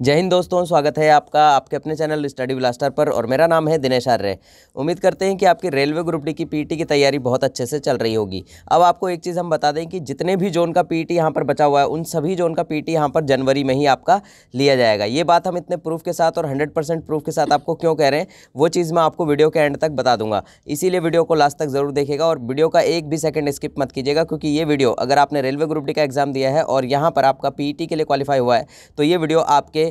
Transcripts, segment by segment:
जय हिंद दोस्तों स्वागत है आपका आपके अपने चैनल स्टडी ब्लास्टर पर और मेरा नाम है दिनेश आर्य उम्मीद करते हैं कि आपकी रेलवे ग्रुप डी की पीटी की तैयारी बहुत अच्छे से चल रही होगी अब आपको एक चीज़ हम बता दें कि जितने भी जोन का पीटी यहाँ पर बचा हुआ है उन सभी जोन का पीटी यहाँ पर जनवरी में ही आपका लिया जाएगा ये बात हम इतने प्रूफ के साथ और हंड्रेड प्रूफ के साथ आपको क्यों कह रहे हैं वो चीज़ मैं आपको वीडियो के एंड तक बता दूंगा इसीलिए वीडियो को लास्ट तक ज़रूर देखेगा और वीडियो का एक भी सेकेंड स्किप मत कीजिएगा क्योंकि ये वीडियो अगर आपने रेलवे ग्रुप डी का एग्ज़ाम दिया है और यहाँ पर आपका पी के लिए क्वालिफाई हुआ है तो ये वीडियो आपके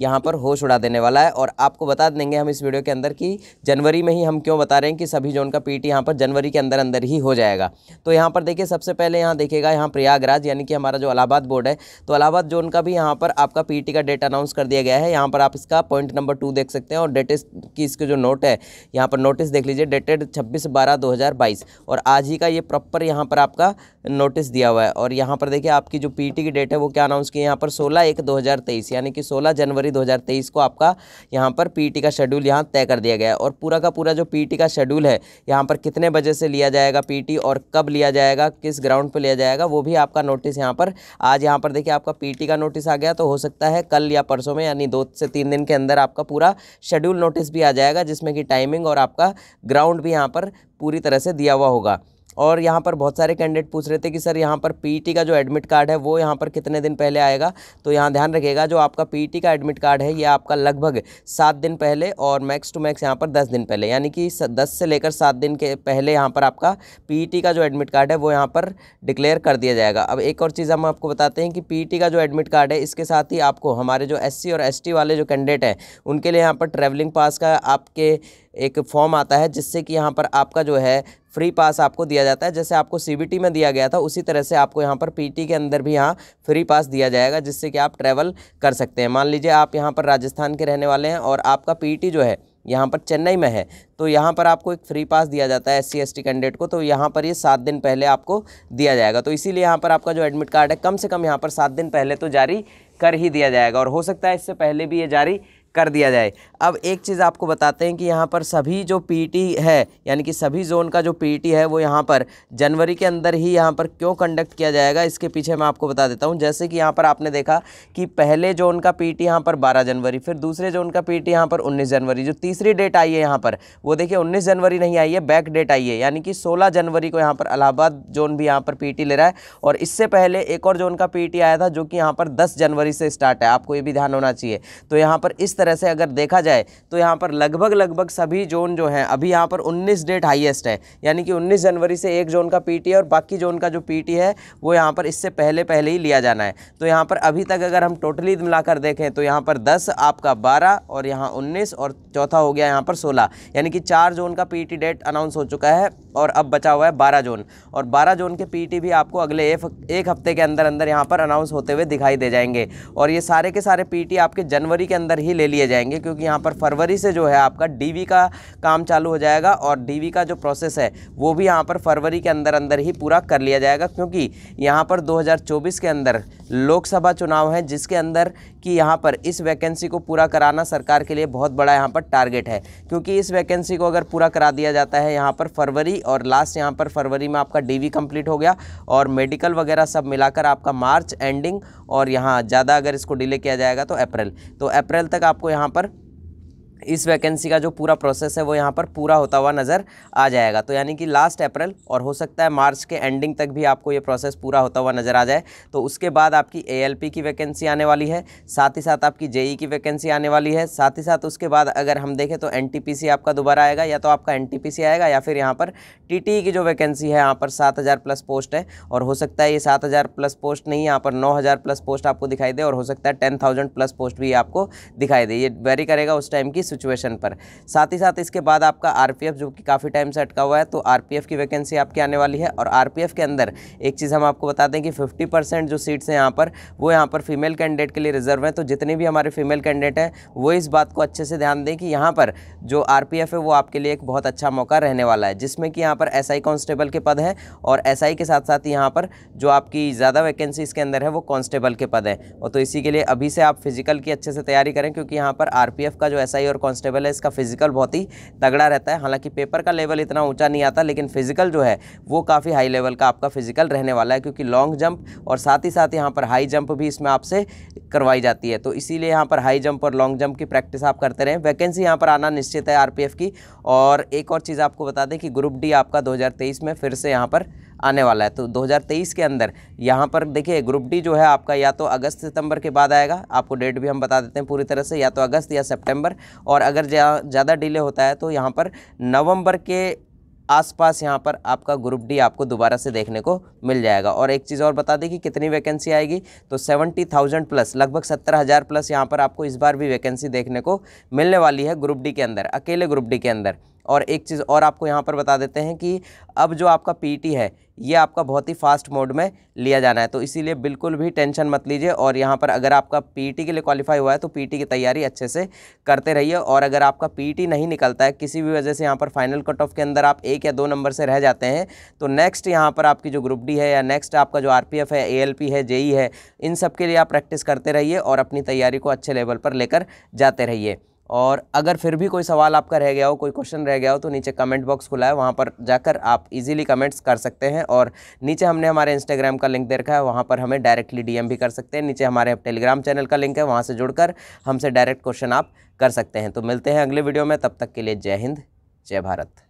यहाँ पर होश उड़ा देने वाला है और आपको बता देंगे हम इस वीडियो के अंदर कि जनवरी में ही हम क्यों बता रहे हैं कि सभी जोन का पीटी यहाँ पर जनवरी के अंदर अंदर ही हो जाएगा तो यहाँ पर देखिए सबसे पहले यहाँ देखिएगा यहाँ प्रयागराज यानी कि हमारा जो अलाहाबाद बोर्ड है तो इलाहाबाद जोन का भी यहाँ पर आपका पीटी का डेट अनाउंस कर दिया गया है यहाँ पर आप इसका पॉइंट नंबर टू देख सकते हैं और डेटेस्ट की इसके जो नोट है यहाँ पर नोटिस देख लीजिए डेटेड छब्बीस बारह दो और आज ही का ये प्रॉपर यहाँ पर आपका नोटिस दिया हुआ है और यहाँ पर देखिए आपकी जो पीटी की डेट है वो क्या अनाउंस की यहाँ पर सोलह एक दो यानी कि सोलह जनवरी जनवरी 2023 को आपका यहाँ पर पीटी e का शेड्यूल यहाँ तय कर दिया गया है और पूरा का पूरा जो पीटी e का शेड्यूल है यहाँ पर कितने बजे से लिया जाएगा पीटी e और कब लिया जाएगा किस ग्राउंड पर लिया जाएगा वो भी आपका नोटिस यहाँ पर आज यहाँ पर देखिए आपका पीटी का नोटिस आ गया तो हो सकता है कल या परसों में यानी दो से तीन दिन के अंदर आपका पूरा शेड्यूल नोटिस भी आ जाएगा जिसमें कि टाइमिंग और आपका ग्राउंड भी यहाँ पर पूरी तरह से दिया हुआ होगा और यहाँ पर बहुत सारे कैंडिडेट पूछ रहे थे कि सर यहाँ पर पीटी e का जो एडमिट कार्ड है वो यहाँ पर कितने दिन पहले आएगा तो यहाँ ध्यान रखिएगा जो आपका पीटी e का एडमिट कार्ड है ये आपका लगभग सात दिन पहले और मैक्स टू मैक्स यहाँ पर दस दिन पहले यानी कि दस से लेकर सात दिन के पहले यहाँ पर आपका पी e का जो एडमिट कार्ड है वो यहाँ पर डिक्लेयर कर दिया जाएगा अब एक और चीज़ हम आपको बताते हैं कि पी का जो एडमिट कार्ड है इसके साथ ही आपको हमारे जो एस और एस वाले जो कैंडिडेट हैं उनके लिए यहाँ पर ट्रैवलिंग पास का आपके एक फॉर्म आता है जिससे कि यहाँ पर आपका जो है फ्री पास आपको दिया जाता है जैसे आपको सीबीटी में दिया गया था उसी तरह से आपको यहाँ पर पीटी के अंदर भी यहाँ फ्री पास दिया जाएगा जिससे कि आप ट्रैवल कर सकते हैं मान लीजिए आप यहाँ पर राजस्थान के रहने वाले हैं और आपका पी जो है यहाँ पर चेन्नई में है तो यहाँ पर आपको एक फ्री पास दिया जाता है S C S T candidate को तो यहाँ पर ये यह सात दिन पहले आपको दिया जाएगा तो इसीलिए यहाँ पर आपका जो एडमिट कार्ड है कम से कम यहाँ पर सात दिन पहले तो जारी कर ही दिया जाएगा और हो सकता है इससे पहले भी ये जारी कर दिया जाए अब एक चीज़ आपको बताते हैं कि यहाँ पर सभी जो पीटी है यानी कि सभी जोन का जो पीटी है वो यहाँ पर जनवरी के अंदर ही यहाँ पर क्यों कंडक्ट किया जाएगा इसके पीछे मैं आपको बता देता हूँ जैसे कि यहाँ पर आपने देखा कि पहले जोन का पी टी यहाँ पर 12 जनवरी फिर दूसरे जोन का पी टी यहाँ पर 19 जनवरी जो तीसरी डेट आई है यहाँ पर वो देखिए उन्नीस जनवरी नहीं आई है बैक डेट आई है यानी कि सोलह जनवरी को यहाँ पर अलाहाबाद जोन भी यहाँ पर पी ले रहा है और इससे पहले एक और जोन का पी आया था जो कि यहाँ पर दस जनवरी से स्टार्ट है आपको ये भी ध्यान होना चाहिए तो यहाँ पर इस तरह तरह से अगर देखा जाए तो यहाँ पर लगभग लगभग सभी जोन जो हैं अभी यहाँ पर 19 डेट हाईएस्ट है यानी कि 19 जनवरी से एक जोन का पीटी और बाकी जोन का जो पीटी है वो यहाँ पर इससे पहले पहले ही लिया जाना है तो यहाँ पर अभी तक अगर हम टोटली मिलाकर देखें तो यहाँ पर दस आपका बारह और यहाँ उन्नीस और चौथा हो गया यहाँ पर सोलह यानी कि चार जोन का पी डेट अनाउंस हो चुका है और अब बचा हुआ है बारह जोन और बारह जोन के पीटी e भी आपको अगले एक हफ्ते के अंदर अंदर यहाँ पर अनाउंस होते हुए दिखाई दे जाएंगे और ये सारे के सारे पीटी e आपके जनवरी के अंदर ही ले लिए जाएंगे क्योंकि यहाँ पर फरवरी से जो है आपका डी का काम चालू हो जाएगा और डी का जो प्रोसेस है वो भी यहाँ पर फरवरी के अंदर अंदर ही पूरा कर लिया जाएगा क्योंकि यहाँ पर 2024 के अंदर लोकसभा चुनाव है जिसके अंदर कि यहाँ पर इस वैकेंसी को पूरा कराना सरकार के लिए बहुत बड़ा यहाँ पर टारगेट है क्योंकि इस वैकेंसी को अगर पूरा करा दिया जाता है यहाँ पर फरवरी और लास्ट यहाँ पर फरवरी में आपका डी कंप्लीट हो गया और मेडिकल वगैरह सब मिलाकर आपका मार्च एंडिंग और यहाँ ज़्यादा अगर इसको डिले किया जाएगा तो अप्रैल तो अप्रैल तक आपको यहाँ पर इस वैकेंसी का जो पूरा प्रोसेस है वो यहाँ पर पूरा होता हुआ नज़र आ जाएगा तो यानी कि लास्ट अप्रैल और हो सकता है मार्च के एंडिंग तक भी आपको ये प्रोसेस पूरा होता हुआ नज़र आ जाए तो उसके बाद आपकी एएलपी की वैकेंसी आने वाली है साथ ही साथ आपकी जेई e की वैकेंसी आने वाली है साथ ही साथ उसके बाद अगर हम देखें तो एन आपका दोबारा आएगा या तो आपका एन आएगा या फिर यहाँ पर टी e की जो वैकेंसी है यहाँ पर सात प्लस पोस्ट है और हो सकता है ये सात प्लस पोस्ट नहीं यहाँ पर नौ प्लस पोस्ट आपको दिखाई दे और हो सकता है टेन प्लस पोस्ट भी आपको दिखाई दे ये वेरी करेगा उस टाइम की सिचुएशन पर साथ ही साथ इसके बाद आपका आरपीएफ जो कि काफ़ी टाइम से अटका हुआ है तो आरपीएफ की वैकेंसी आपकी आने वाली है और आरपीएफ के अंदर एक चीज़ हम आपको बता दें कि फिफ्टी परसेंट जो सीट्स हैं यहाँ पर वो यहाँ पर फीमेल कैंडिडेट के लिए रिजर्व हैं तो जितने भी हमारे फीमेल कैंडिडेट हैं वो इस बात को अच्छे से ध्यान दें कि यहाँ पर जो आर है वो आपके लिए एक बहुत अच्छा मौका रहने वाला है जिसमें कि यहाँ पर एस आई कांस्टेबल के पद हैं और एस के साथ साथ यहाँ पर जो आपकी ज़्यादा वैकेंसी इसके अंदर है वो कांस्टेबल के पद हैं और तो इसी के लिए अभी से आप फिजिकल की अच्छे से तैयारी करें क्योंकि यहाँ पर आरपीएफ का जो एसआई और पेपर कॉन्स्टेबल है इसका फिजिकल बहुत ही तगड़ा रहता है हालांकि पेपर का लेवल इतना ऊंचा नहीं आता लेकिन फिजिकल जो है वो काफ़ी हाई लेवल का आपका फिजिकल रहने वाला है क्योंकि लॉन्ग जंप और साथ ही साथ यहाँ पर हाई जंप भी इसमें आपसे करवाई जाती है तो इसीलिए यहाँ पर हाई जंप और लॉन्ग जंप की प्रैक्टिस आप करते रहें वैकेंसी यहाँ पर आना निश्चित है आरपीएफ की और एक और चीज़ आपको बता दें कि ग्रुप डी आपका दो में फिर से यहाँ पर आने वाला है तो 2023 के अंदर यहाँ पर देखिए ग्रुप डी जो है आपका या तो अगस्त सितंबर के बाद आएगा आपको डेट भी हम बता देते हैं पूरी तरह से या तो अगस्त या सितंबर और अगर ज़्यादा डिले होता है तो यहाँ पर नवंबर के आसपास यहाँ पर आपका ग्रुप डी आपको दोबारा से देखने को मिल जाएगा और एक चीज़ और बता दें कि कितनी वैकेंसी आएगी तो सेवेंटी थाउजेंड प्लस लगभग सत्तर हज़ार प्लस यहाँ पर आपको इस बार भी वैकेंसी देखने को मिलने वाली है ग्रुप डी के अंदर अकेले ग्रुप डी के अंदर और एक चीज़ और आपको यहाँ पर बता देते हैं कि अब जो आपका पीटी e है ये आपका बहुत ही फास्ट मोड में लिया जाना है तो इसीलिए बिल्कुल भी टेंशन मत लीजिए और यहाँ पर अगर आपका पीटी e के लिए क्वालिफाई हुआ है तो पीटी e की तैयारी अच्छे से करते रहिए और अगर आपका पीटी नहीं निकलता है किसी भी वजह से यहाँ पर फाइनल कट ऑफ के अंदर आप एक या दो नंबर से रह जाते हैं तो नेक्स्ट यहाँ पर आपकी जो ग्रुप डी है या नेक्स्ट आपका जो आर है ए है जे है इन सब के लिए आप प्रैक्टिस करते रहिए और अपनी तैयारी को अच्छे लेवल पर लेकर जाते रहिए और अगर फिर भी कोई सवाल आपका रह गया हो कोई क्वेश्चन रह गया हो तो नीचे कमेंट बॉक्स खुला है वहाँ पर जाकर आप इजीली कमेंट्स कर सकते हैं और नीचे हमने हमारे इंस्टाग्राम का लिंक दे रखा है वहाँ पर हमें डायरेक्टली डीएम भी कर सकते हैं नीचे हमारे टेलीग्राम चैनल का लिंक है वहाँ से जुड़कर हमसे डायरेक्ट क्वेश्चन आप कर सकते हैं तो मिलते हैं अगले वीडियो में तब तक के लिए जय हिंद जय भारत